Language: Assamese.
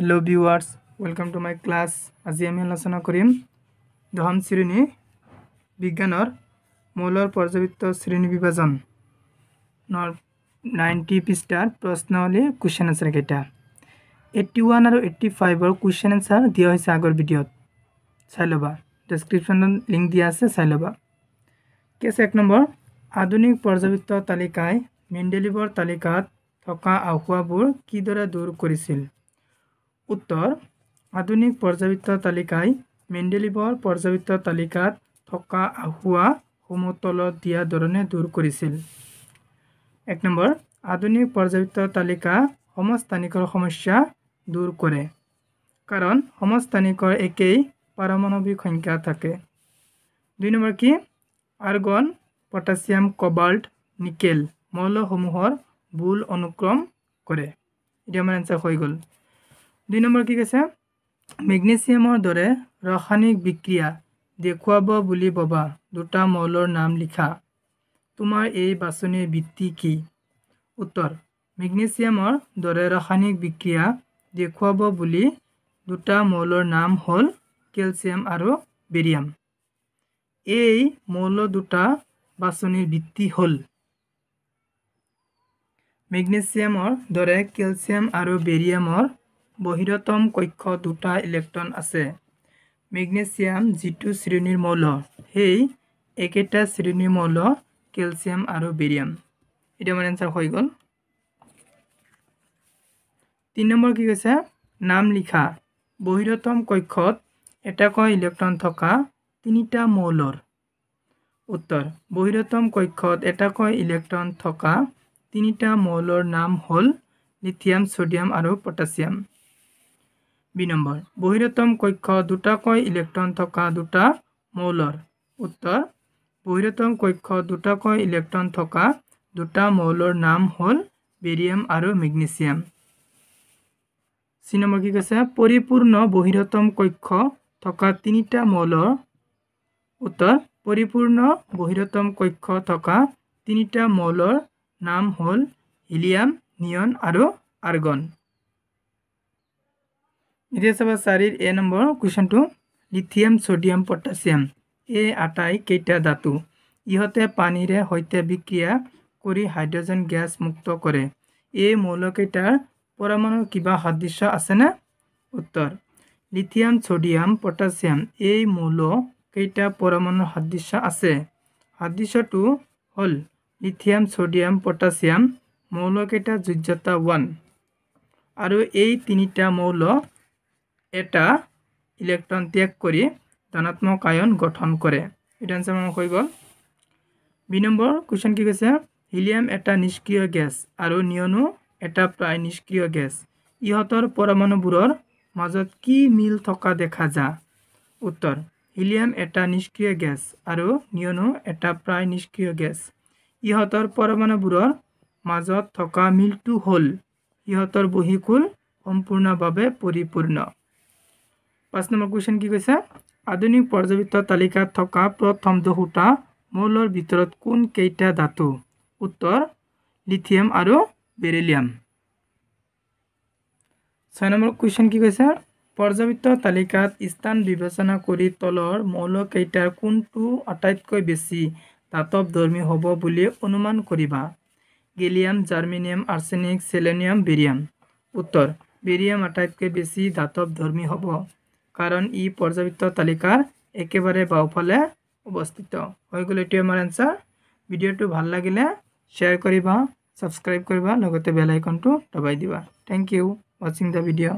hello' viewers welcome to my class আজি আমি আলোচনা কৰিম দশম শ্ৰেণী বিজ্ঞানৰ মৌলৰ পৰ্যবিত্ত শ্ৰেণী বিভাজন নাইণ্টি পৃষ্ঠাৰ প্ৰশ্নৱলী কুৱেশ্যন এঞ্চাৰকেইটা এইটি ওৱান আৰু এইটি ফাইভৰ কুৱেশ্যন এঞ্চাৰ দিয়া হৈছে আগৰ ভিডিঅ'ত চাই ল'বা ডেছক্ৰিপশ্যনত লিংক দিয়া আছে চাই ল'বা কেছ এক নম্বৰ আধুনিক পৰ্যবিত্ত তালিকাই মেণ্ডেলিভৰ তালিকাত থকা আঁহোৱাবোৰ কিদৰে দূৰ কৰিছিল উত্তৰ আধুনিক পৰ্যবিত্ত তালিকাই মেণ্ডেলিভৰ পৰ্যাবৃত্ত তালিকাত থকা আহোৱা সমতলত দিয়া ধৰণে দূৰ কৰিছিল এক নম্বৰ আধুনিক পৰ্যাবৃত্ত তালিকা সমস্থানিকৰ সমস্যা দূৰ কৰে কাৰণ সমস্থানিকৰ একেই পাৰমাণৱিক সংখ্যা থাকে দুই নম্বৰ কি আৰ্গন পটাছিয়াম কবাল্ট নিকেল মৌলসমূহৰ ভুল অনুক্ৰম কৰে এতিয়া আমাৰ এনচাৰ হৈ গ'ল দুই নম্বৰ কি কৈছে মেগনেছিয়ামৰ দৰে ৰাসায়নিক বিক্ৰিয়া দেখুৱাব বুলি ভবা দুটা মৌলৰ নাম লিখা তোমাৰ এই বাচনিৰ বৃত্তি কি উত্তৰ মেগনেছিয়ামৰ দৰে ৰাসায়নিক বিক্ৰিয়া দেখুৱাব বুলি দুটা মৌলৰ নাম হ'ল কেলছিয়াম আৰু বেৰিয়াম এই মৌল দুটা বাচনিৰ বৃত্তি হ'ল মেগনেছিয়ামৰ দৰে কেলছিয়াম আৰু বেৰিয়ামৰ বহিৰতম কক্ষ দুটা ইলেক্ট্ৰন আছে মেগনেছিয়াম যিটো শ্ৰেণীৰ মৌল সেই একেটা শ্ৰেণীৰ মৌল কেলছিয়াম আৰু বেৰিয়াম এতিয়া আমাৰ এনচাৰ হৈ গ'ল তিনি নম্বৰ কি কৈছে নাম লিখা বহিৰতম কক্ষত এটাকৈ ইলেক্ট্ৰন থকা তিনিটা মৌলৰ উত্তৰ বহিৰতম কক্ষত এটাকৈ ইলেক্ট্ৰন থকা তিনিটা মৌলৰ নাম হ'ল লিথিয়াম ছ'ডিয়াম আৰু পটাছিয়াম বি নম্বৰ বহিৰতম কক্ষ দুটাকৈ ইলেক্ট্ৰন থকা দুটা মৌলৰ উত্তৰ বহিৰতম কক্ষ দুটাকৈ ইলেক্ট্ৰন থকা দুটা মৌলৰ নাম হ'ল বেৰিয়াম আৰু মেগনেছিয়াম চি নম্বৰ কি কৈছে পৰিপূৰ্ণ বহিৰতম কক্ষ থকা তিনিটা মৌলৰ উত্তৰ পৰিপূৰ্ণ বহিৰতম কক্ষ থকা তিনিটা মৌলৰ নাম হ'ল হিলিয়াম নিয়ন আৰু আৰ্গন ইতিহাস চাৰিৰ এ নম্বৰ কুৱেশ্যনটো লিথিয়াম চডিয়াম পটাচিয়াম এই আটাইকেইটা ধাতু ইহঁতে পানীৰে সৈতে বিক্ৰিয়া কৰি হাইড্ৰজেন গেছ মুক্ত কৰে এই মৌলকেইটাৰ পৰমাণুৰ কিবা সাদৃশ্য আছেনে উত্তৰ লিথিয়াম চডিয়াম পটাচিয়াম এই মৌলকেইটা পৰমাণুৰ সাদৃশ্য আছে সাদৃশ্যটো হ'ল লিথিয়াম চডিয়াম পটাচিয়াম মৌলকেইটা যোজ্যতা ওৱান আৰু এই তিনিটা মৌল এটা ইলেক্ট্ৰন ত্যাগ কৰি ধনাত্মক আয়ন গঠন কৰে এইটো আনচাৰ আমাৰ হয়ে গেল দুই নম্বৰ কুৱেশ্যন কি কৈছে হিলিয়াম এটা নিষ্ক্ৰিয় গেছ আৰু নিয়নো এটা প্ৰায় নিষ্ক্ৰিয় গেছ ইহঁতৰ পৰমাণুবোৰৰ মাজত কি মিল থকা দেখা যা উত্তৰ হিলিয়াম এটা নিষ্ক্ৰিয় গেছ আৰু নিয়নো এটা প্ৰায় নিষ্ক্ৰিয় গেছ ইহঁতৰ পৰমাণুবোৰৰ মাজত থকা মিলটো হল ইহঁতৰ বহিকুল সম্পূৰ্ণভাৱে পৰিপূৰ্ণ পাঁচ নম্বৰ কুৱেশ্যন কি কৈছে আধুনিক পৰ্যবিত্ত তালিকাত থকা প্ৰথমটো সূতা মৌলৰ ভিতৰত কোনকেইটা ধাতু উত্তৰ লিথিয়াম আৰু বেৰেলিয়াম ছয় নম্বৰ কুৱেশ্যন কি কৈছে পৰ্যবিত্ত তালিকাত স্থান বিবেচনা কৰি তলৰ মৌলকেইটাৰ কোনটো আটাইতকৈ বেছি ধাতৱধৰ্মী হ'ব বুলি অনুমান কৰিবা gallium germanium arsenic selenium barium উত্তৰ বেৰিয়াম আটাইতকৈ বেছি ধাতৱধৰ্মী হ'ব কারণ ই পর্যাবৃত্ত তালিকার একেবারে বাউফলে অবস্থিত হয়ে গেল এটি আমার আনসার ভিডিওটি ভাল লাগিলে শেয়ার করবা সাবস্ক্রাইব করবা লগতে বেল আইকনটা দবাই দিবা thank you watching the video